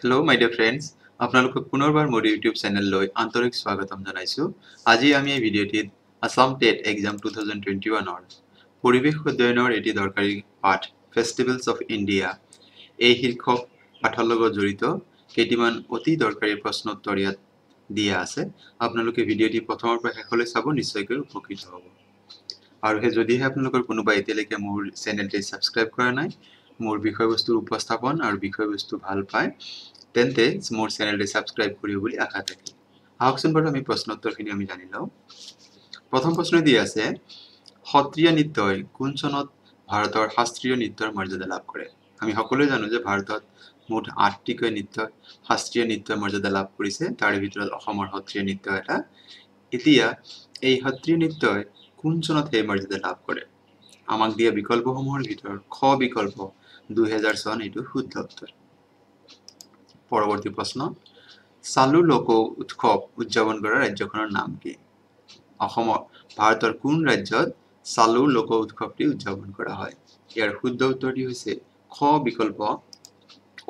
hello' মাই dear friends আপোনালোকক পুনৰবাৰ মোৰ ইউটিউব চেনেললৈ আন্তৰিক স্বাগতম জনাইছোঁ আজি আমি এই ভিডিঅ'টিত Assam TET exam two thousand twenty ওৱানৰ পৰিৱেশ অধ্যয়নৰ এটি দৰকাৰী পাঠ ফেষ্টিভেলছ অফ ইণ্ডিয়া এই শীৰ্ষক পাঠৰ লগত জড়িত কেইটিমান অতি দৰকাৰী প্ৰশ্ন উত্তৰ ইয়াত দিয়া আছে আপোনালোকে ভিডিঅ'টি প্ৰথমৰ পৰা শেষলৈ চাব নিশ্চয়কৈ উপকৃত হ'ব আৰু সেই যদিহে আপোনালোকৰ কোনোবা এতিয়ালৈকে মোৰ চেনেলটি ছাবস্ক্ৰাইব কৰা নাই মোৰ বিষয়বস্তুৰ উপস্থাপন আৰু বিষয়বস্তু ভাল পায় তেন্তে মোৰ চেনেলটি ছাবস্ক্ৰাইব কৰিব বুলি আশা থাকিল আহকচোন বাৰু আমি প্ৰশ্নোত্তৰখিনি আমি জানি লওঁ প্ৰথম প্ৰশ্ন দি আছে সত্ৰীয়া নৃত্যই কোন চনত ভাৰতৰ শাস্ত্ৰীয় নৃত্যৰ মৰ্যাদা লাভ কৰে আমি সকলোৱে জানো যে ভাৰতত মুঠ আঠটিকৈ নৃত্য শাস্ত্ৰীয় নৃত্যৰ মৰ্যাদা লাভ কৰিছে তাৰে ভিতৰত অসমৰ সত্ৰীয়া নৃত্য এটা এতিয়া এই সত্ৰীয় নৃত্যই কোন চনত সেই মৰ্যাদা লাভ কৰে আমাক দিয়া বিকল্পসমূহৰ ভিতৰত খ বিকল্প দুহেজাৰ চন এইটো শুদ্ধ উত্তৰ পৰৱৰ্তী প্ৰশ্ন চালু লোক উৎসৱ উদযাপন কৰা ৰাজ্যখনৰ নাম কি অসমৰ ভাৰতৰ কোন ৰাজ্যত চালু লোক উৎসৱটি উদযাপন কৰা হয় ইয়াৰ শুদ্ধ উত্তৰটি হৈছে খ বিকল্প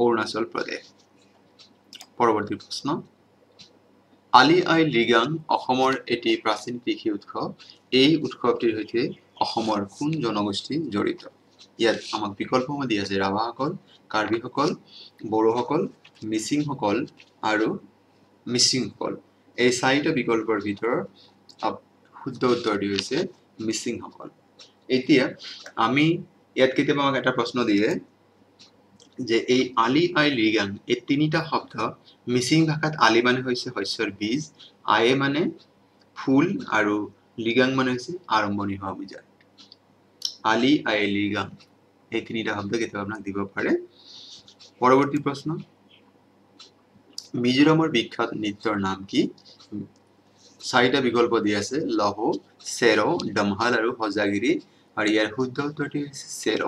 অৰুণাচল প্ৰদেশ পৰৱৰ্তী প্ৰশ্ন আলি আই লিগাং অসমৰ এটি প্ৰাচীন কৃষি উৎসৱ এই উৎসৱটিৰ সৈতে অসমৰ কোন জনগোষ্ঠী জড়িত ইয়াত আমাক বিকল্পসমূহ দিয়া আছে ৰাভাসকল কাৰ্বিসকল বড়োসকল মিচিংসকল আৰু মিচিংসকল এই চাৰিটা বিকল্পৰ ভিতৰত শুদ্ধ উত্তৰ দি হৈছে মিচিংসকল এতিয়া আমি ইয়াত কেতিয়াবা আমাক এটা প্ৰশ্ন দিয়ে যে এই আলি আই লিগান এই তিনিটা শব্দ মিচিং ভাষাত আলি মানে হৈছে শস্যৰ বীজ আয়ে মানে ফুল আৰু লিগাং মানে হৈছে আৰম্ভণি হোৱা বুজা আলি আই লিগাং এইখিনিটা শব্দ কেতিয়াবা দিব পাৰে পৰৱৰ্তী প্ৰশ্ন মিজোৰামৰ বিখ্যাত নৃত্যৰ নাম কি চাৰিটা বিকল্প দি আছে লহো চেৰ ডমহাল আৰু সজাগিৰি আৰু ইয়াৰ শুদ্ধ উত্তৰটি হৈছে চেৰ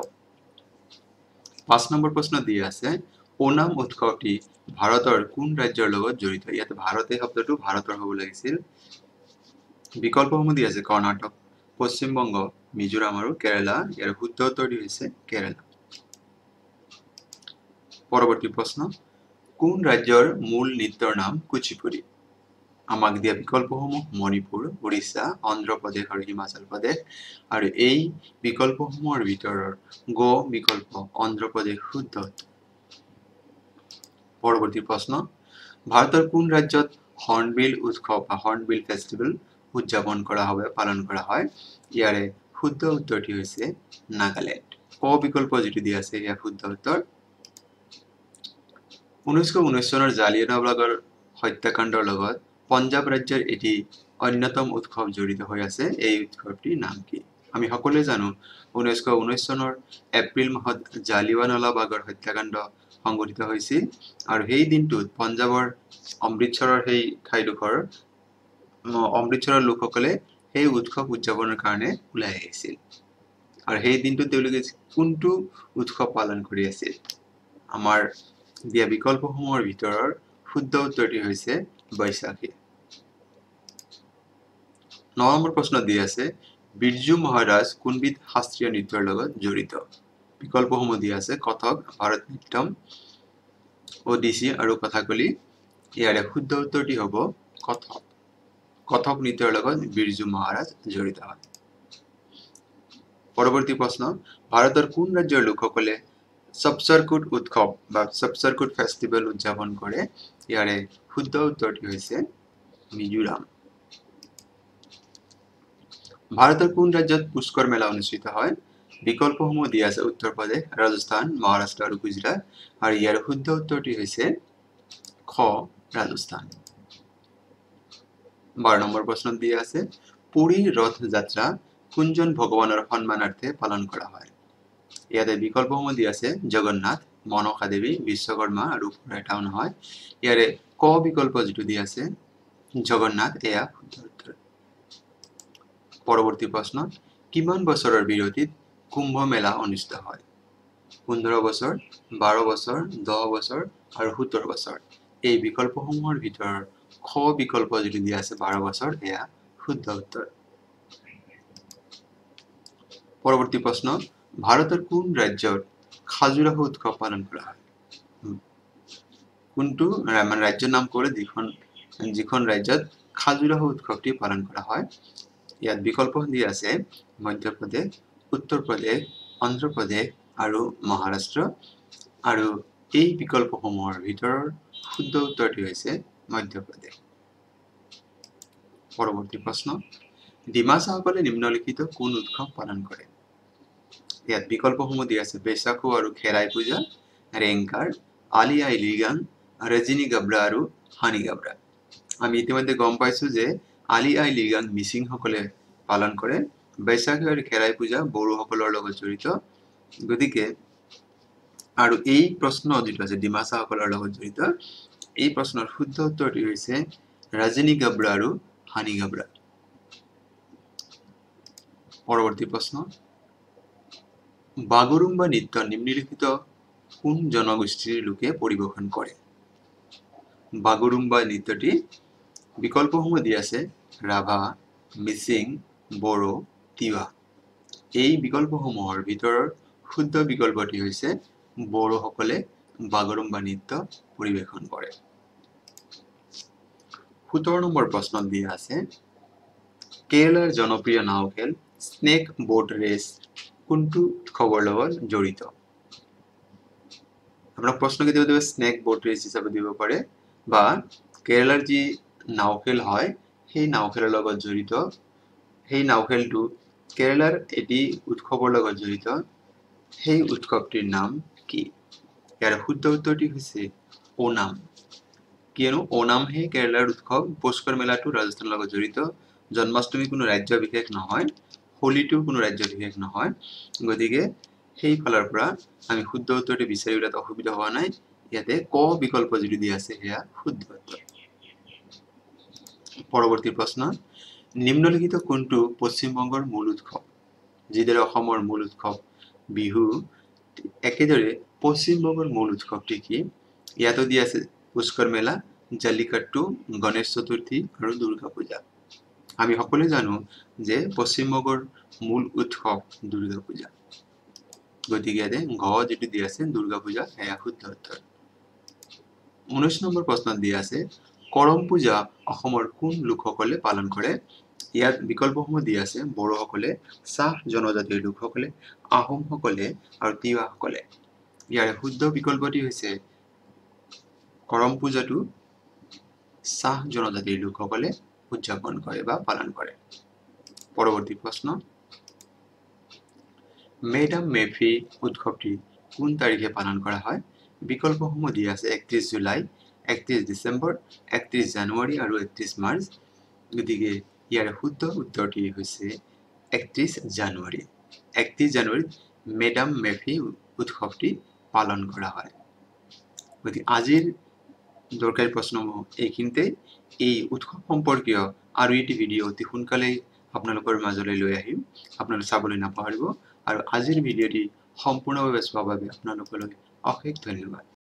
পাঁচ নম্বৰ প্ৰশ্ন দি আছে ওনাম উৎসৱটি ভাৰতৰ কোন ৰাজ্যৰ লগত জড়িত ইয়াত ভাৰতে শব্দটো ভাৰতৰ হ'ব লাগিছিল বিকল্পসমূহ দি আছে কৰ্ণাটক পশ্চিমবঙ্গ মিজোরাম আৰু কেৰেলা ইয়াৰ শুদ্ধ উত্তৰটি হৈছে কেৰেলা পৰৱৰ্তী প্ৰশ্ন কোন ৰাজ্যৰ মূল নৃত্যৰ নাম কুচিপুৰি আমাক দিয়া বিকল্পসমূহ মণিপুৰ উৰিষ্যা অন্ধ্ৰপ্ৰদেশ আৰু হিমাচল প্ৰদেশ আৰু এই বিকল্পসমূহৰ ভিতৰৰ গ বিকল্প অন্ধ্ৰপ্ৰদেশ শুদ্ধ পৰৱৰ্তী প্ৰশ্ন ভাৰতৰ কোন ৰাজ্যত হৰ্ণবিল উৎসৱ বা হৰ্ণবিল ফেষ্টিভেল উদযাপন কৰা হয় পালন কৰা হয় ইয়াৰে শুদ্ধ উত্তরটি হৈছে নাগালেণ্ড ক বিকল্প যেটি দিয়ে আছে ইয়ার শুদ্ধ উত্তর উনৈশশো উনৈশ চনের জালিয়ানাবলাগর হত্যাকাণ্ডর লগত পঞ্জাব রাজ্যের এটি অন্যতম উৎসৱ জড়িত হৈ আছে এই উৎসৱটিৰ নাম কি আমি সকলোৱে জানো উনৈশশো উনৈশ চনৰ এপ্ৰিল মাহত জালিওয়ানালাবাগৰ হত্যাকাণ্ড সংঘটিত হৈছিল আৰু সেই দিনটোত পঞ্জাৱৰ অমৃতসৰৰ সেই ঠাইডোখৰ অমৃতসৰৰ লোকসকলে সেই উৎসৱ উদযাপনৰ কাৰণে ওলাই আহিছিল আৰু সেই দিনটো তেওঁলোকে কোনটো উৎসৱ পালন কৰি আছিল আমাৰ দিয়া বিকল্পসমূহৰ ভিতৰৰ শুদ্ধ উত্তৰটি হৈছে বৈশাখী ন নম্বৰ প্ৰশ্ন দি আছে বিৰ্জু মহাৰাজ কোনবিধ শাস্ত্ৰীয় নৃত্যৰ লগত জড়িত বিকল্পসমূহ দি আছে কথক ভাৰত নৃত্যম অডিচি আৰু কথাকলি ইয়াৰে শুদ্ধ উত্তৰটি হ'ব কথক কথক নৃত্যৰ লগত বিৰজু মহাৰাজ জড়িত হয় পৰৱৰ্তী প্ৰশ্ন ভাৰতৰ কোন ৰাজ্যৰ লোকসকলে সপচৰকুট উৎসৱ বা সপচৰকুট ফেষ্টিভেল উদযাপন কৰে ইয়াৰে শুদ্ধ উত্তৰটি হৈছে মিজোৰাম ভাৰতৰ কোন ৰাজ্যত পুষ্কৰ মেলা অনুষ্ঠিত হয় বিকল্পসমূহ দিয়া আছে উত্তৰ প্ৰদেশ ৰাজস্থান মহাৰাষ্ট্ৰ আৰু গুজৰাট আৰু ইয়াৰ শুদ্ধ উত্তৰটি হৈছে খ ৰাজস্থান বাৰ নম্বৰ প্ৰশ্ন দি আছে পুৰী ৰথ যাত্ৰা কোনজন ভগৱানৰ সন্মানাৰ্থে পালন কৰা হয় ইয়াতে বিকল্পসমূহ দি আছে জগন্নাথ মনসা দেৱী বিশ্বকৰ্মা আৰু ৰেঠাও নহয় ইয়াৰে ক বিকল্প যিটো দি আছে জগন্নাথ এয়া শুদ্ধ উত্তৰ পৰৱৰ্তী প্ৰশ্ন কিমান বছৰৰ বিৰতিত কুম্ভমেলা অনুষ্ঠিত হয় পোন্ধৰ বছৰ বাৰ বছৰ দহ বছৰ আৰু সোতৰ বছৰ এই বিকল্পসমূহৰ ভিতৰৰ খ বিকল্প যেটি দিয়ে আছে বারো বছর এয়া শুদ্ধ উত্তর পরবর্তী প্রশ্ন ভারতের কোন ৰাজ্যত খাজুৰাহ উৎসৱ পালন কৰা হয় কোনটো মানে ৰাজ্যৰ নাম ক'লে যিখন যিখন ৰাজ্যত খাজুৰাহ উৎসৱটি পালন কৰা হয় ইয়াত বিকল্প দি আছে মধ্যপ্ৰদেশ উত্তৰ প্ৰদেশ অন্ধ্ৰপ্ৰদেশ আৰু মহাৰাষ্ট্ৰ আৰু এই বিকল্পসমূহৰ ভিতৰৰ শুদ্ধ উত্তৰটি হৈছে মধ্যপ্রদেশ পরবর্তী প্রশ্ন ডিমা নিম্নলিখিত কোন উৎসৱ পালন কৰে ইয়াত বিকল্পসমূহ দিয়া আছে বেচাকু আৰু খেৰাই পূজা ৰেংকাৰ আলি আই লিগাং ৰজনী গাবৰা আৰু হানি গাবৰা আমি ইতিমধ্যে গম পাইছো যে আলি আই লিগাং মিচিংসকলে পালন কৰে বৈশাখী আৰু খেৰাই পূজা বড়োসকলৰ লগত জড়িত গতিকে আৰু এই প্ৰশ্ন যিটো আছে ডিমাচাসকলৰ লগত জড়িত এই প্রশ্নের শুদ্ধ উত্তরটি হয়েছে রাজনী গাবড়া আর হানি গাবড়া পরবর্তী প্রশ্ন বাগরুম্বা নৃত্য নিম্নলিখিত কোন জনগোষ্ঠীর লোকে পরিবেশন করে বাগরুম্বা নৃত্যটি বিকল্পসমূহ দি আছে ৰাভা মিচিং বড়ো তিৱা এই বিকল্পসমূহৰ ভিতৰৰ শুদ্ধ বিকল্পটি হৈছে বড়োসকলে বাগৰুম্বা নৃত্য পৰিৱেশন কৰে সোতৰ নম্বৰ প্ৰশ্নত দিয়া আছে কেৰেলাৰ জনপ্ৰিয় নাও খেল স্নেক বোট ৰেচ কোনটো উৎসৱৰ লগত জড়িত আপোনাক প্ৰশ্ন কেতিয়াবা দিব স্নেক বোট ৰেচ হিচাপে দিব পাৰে বা কেৰেলাৰ যি নাও খেল হয় সেই নাও খেলৰ লগত জড়িত সেই নাও খেলটো কেৰেলাৰ এটি উৎসৱৰ লগত জড়িত সেই উৎসৱটিৰ নাম কি ইয়াৰ শুদ্ধ উত্তৰটি হৈছে অনাম কিয়নো ওনাম হে কেৰেলাৰ উৎসৱ পুষ্কৰ মেলাটো ৰাজস্থানৰ লগত জড়িত জন্মাষ্টমী কোনো ৰাজ্য বিশেষ নহয় হোলীটো কোনো ৰাজ্য বিশেষ নহয় গতিকে সেইফালৰ পৰা আমি শুদ্ধ উত্তৰটো বিচাৰি উলিয়াত অসুবিধা হোৱা নাই ইয়াতে ক বিকল্প যিটো দি আছে সেয়া শুদ্ধ উত্তৰ পৰৱৰ্তী প্ৰশ্ন নিম্নলিখিত কোনটো পশ্চিমবংগৰ মূল উৎসৱ যিদৰে অসমৰ মূল উৎসৱ বিহু একেদৰে পশ্চিমবংগৰ মূল উৎসৱটি কি ইয়াতো দি আছে পুষ্কৰ মেলা জালিকাট্টু গণেশ চতুৰ্থী আৰু দুৰ্গা পূজা আমি সকলোৱে জানো যে পশ্চিমবংগৰ মূল উৎসৱ দুৰ্গা পূজা গতিকে ইয়াতে ঘ যিটো দিয়া আছে দুৰ্গা পূজা সেয়া শুদ্ধ উত্তৰ ঊনৈছ নম্বৰ প্ৰশ্নত দিয়া আছে কৰম পূজা অসমৰ কোন লোকসকলে পালন কৰে ইয়াত বিকল্পসমূহ দি আছে বড়োসকলে চাহ জনজাতিৰ লোকসকলে আহোমসকলে আৰু তিৱাসকলে ইয়াৰে শুদ্ধ বিকল্পটি হৈছে কৰম পূজাটো চাহ জনজাতিৰ লোকসকলে উদযাপন কৰে বা পালন কৰে পৰৱৰ্তী প্ৰশ্ন মেডাম মেফি উৎসৱটি কোন তাৰিখে পালন কৰা হয় বিকল্পসমূহ দিয়া আছে একত্ৰিছ জুলাই একত্ৰিছ ডিচেম্বৰ একত্ৰিছ জানুৱাৰী আৰু একত্ৰিছ মাৰ্চ গতিকে ইয়াৰ শুদ্ধ উত্তৰটি হৈছে একত্ৰিছ জানুৱাৰী একত্ৰিছ জানুৱাৰীত মেডাম মেফি উৎসৱটি পালন কৰা হয় গতিকে আজিৰ দরকারি প্রশ্ন এইখিনিতে এই উৎসব সম্পর্কীয় আর এটি ভিডিও অতি সোনকালেই আপনার মজলে লো আহিম আপনার সাবলে নপাহরব আর আজির ভিডিওটি সম্পূর্ণভাবে চাবার আপনার অশেষ ধন্যবাদ